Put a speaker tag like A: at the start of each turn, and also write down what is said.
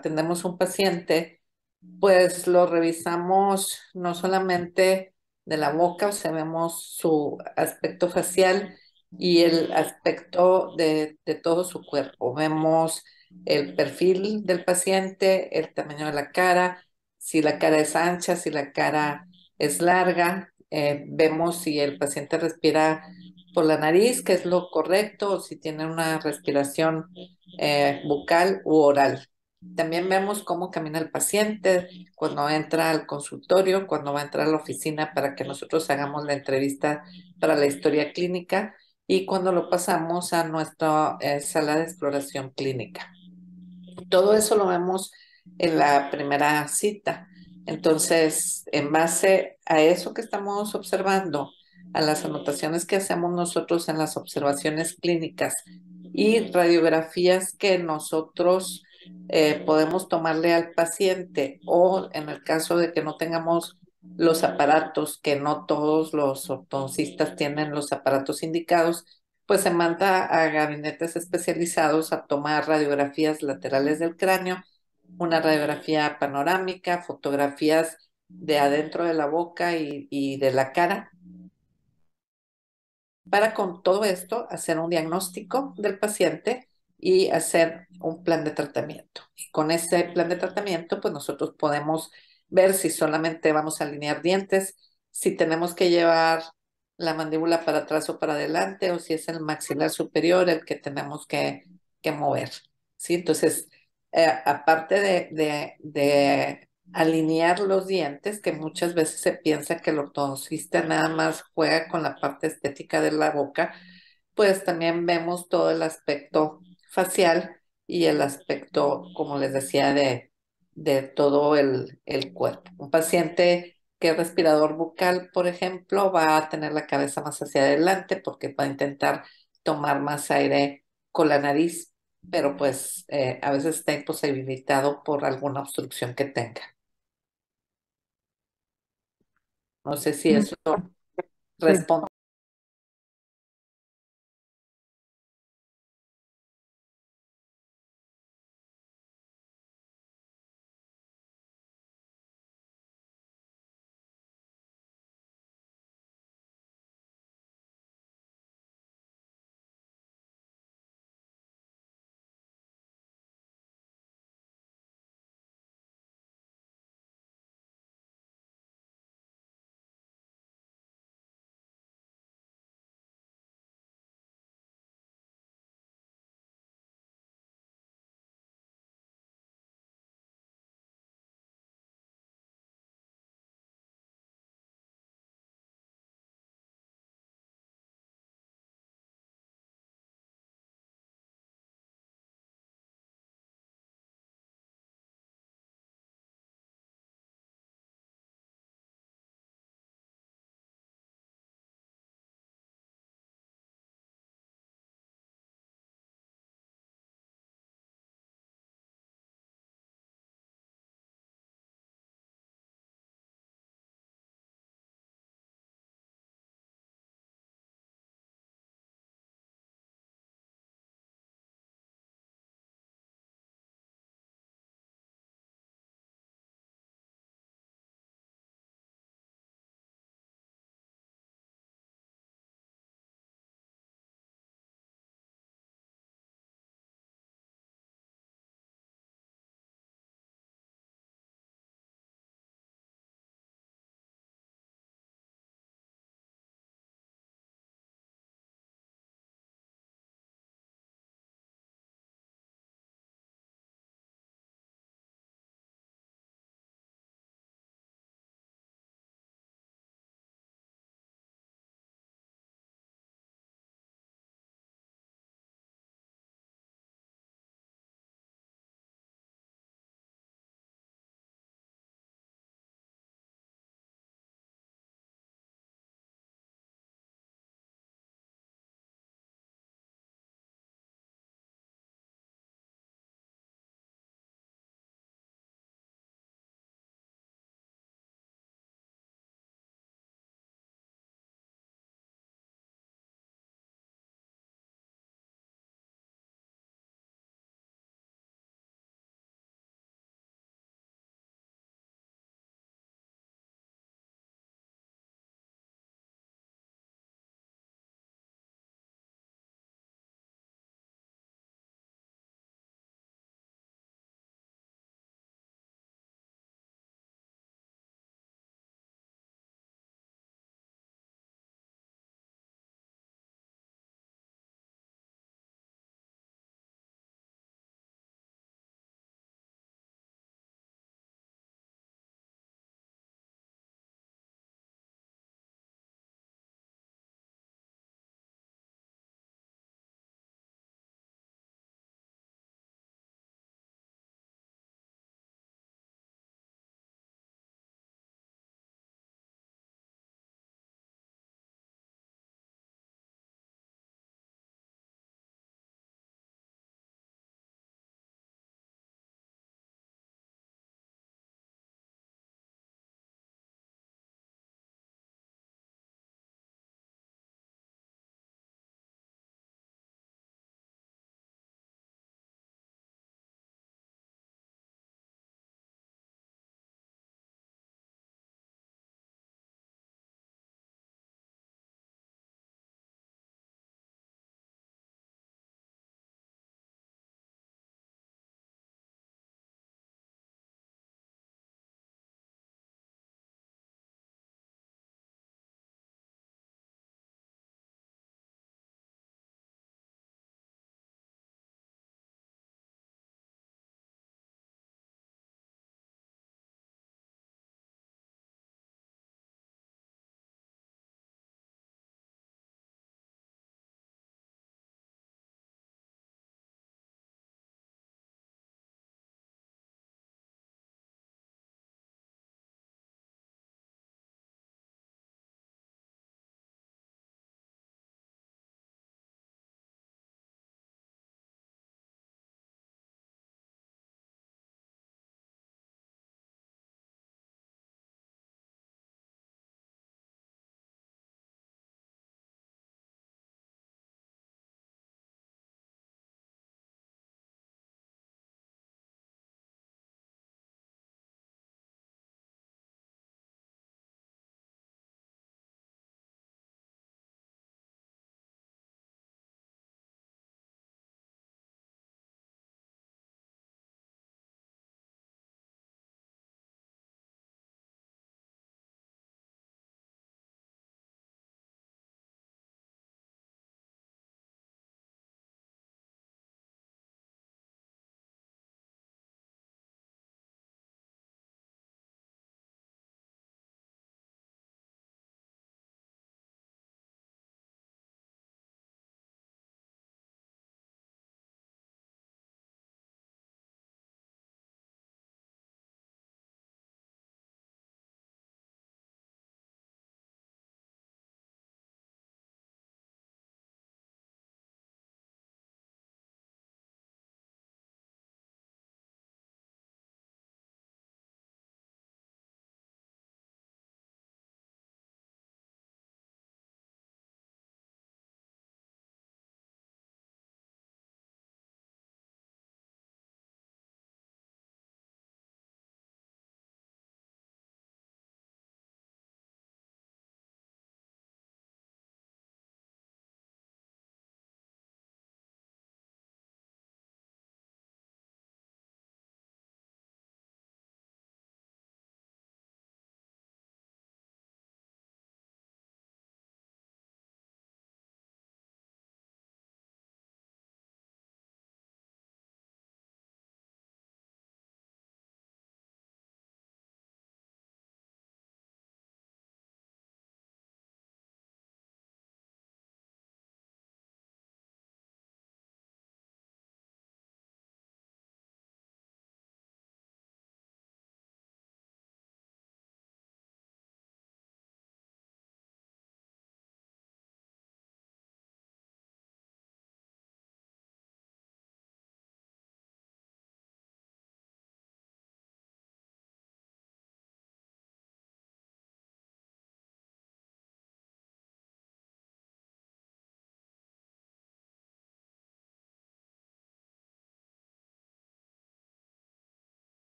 A: atendemos un paciente, pues lo revisamos no solamente de la boca, o sea, vemos su aspecto facial y el aspecto de, todo su cuerpo. Vemos el perfil del paciente, el tamaño de la cara, si la cara es ancha, si la cara es larga. Eh, vemos si el paciente respira por la nariz, que es lo correcto, o si tiene una respiración eh, bucal u oral. También vemos cómo camina el paciente cuando entra al consultorio, cuando va a entrar a la oficina para que nosotros hagamos la entrevista para la historia clínica y cuando lo pasamos a nuestra eh, sala de exploración clínica. Todo eso lo vemos en la primera cita. Entonces, en base a eso que estamos observando, a las anotaciones que hacemos nosotros en las observaciones clínicas y radiografías que nosotros eh, podemos tomarle al paciente o en el caso de que no tengamos los aparatos, que no todos los ortodoncistas tienen los aparatos indicados, pues se manda a gabinetes especializados a tomar radiografías laterales del cráneo, una radiografía panorámica, fotografías de adentro de la boca y de la cara para con todo esto hacer un diagnóstico del paciente y hacer un plan de tratamiento. Y con ese plan de tratamiento, pues nosotros podemos ver si solamente vamos a alinear dientes, si tenemos que llevar la mandíbula para atrás o para adelante, o si es el maxilar superior el que tenemos que, mover. ¿sí? Entonces, eh, aparte de, de alinear los dientes, que muchas veces se piensa que el ortodoncista nada más juega con la parte estética de la boca, pues también vemos todo el aspecto facial y el aspecto, como les decía, de, de todo el, cuerpo. Un paciente que es respirador bucal, por ejemplo, va a tener la cabeza más hacia adelante porque va a intentar tomar más aire con la nariz, pero pues eh, a veces está imposibilitado por alguna obstrucción que tenga. No sé si mm. eso responde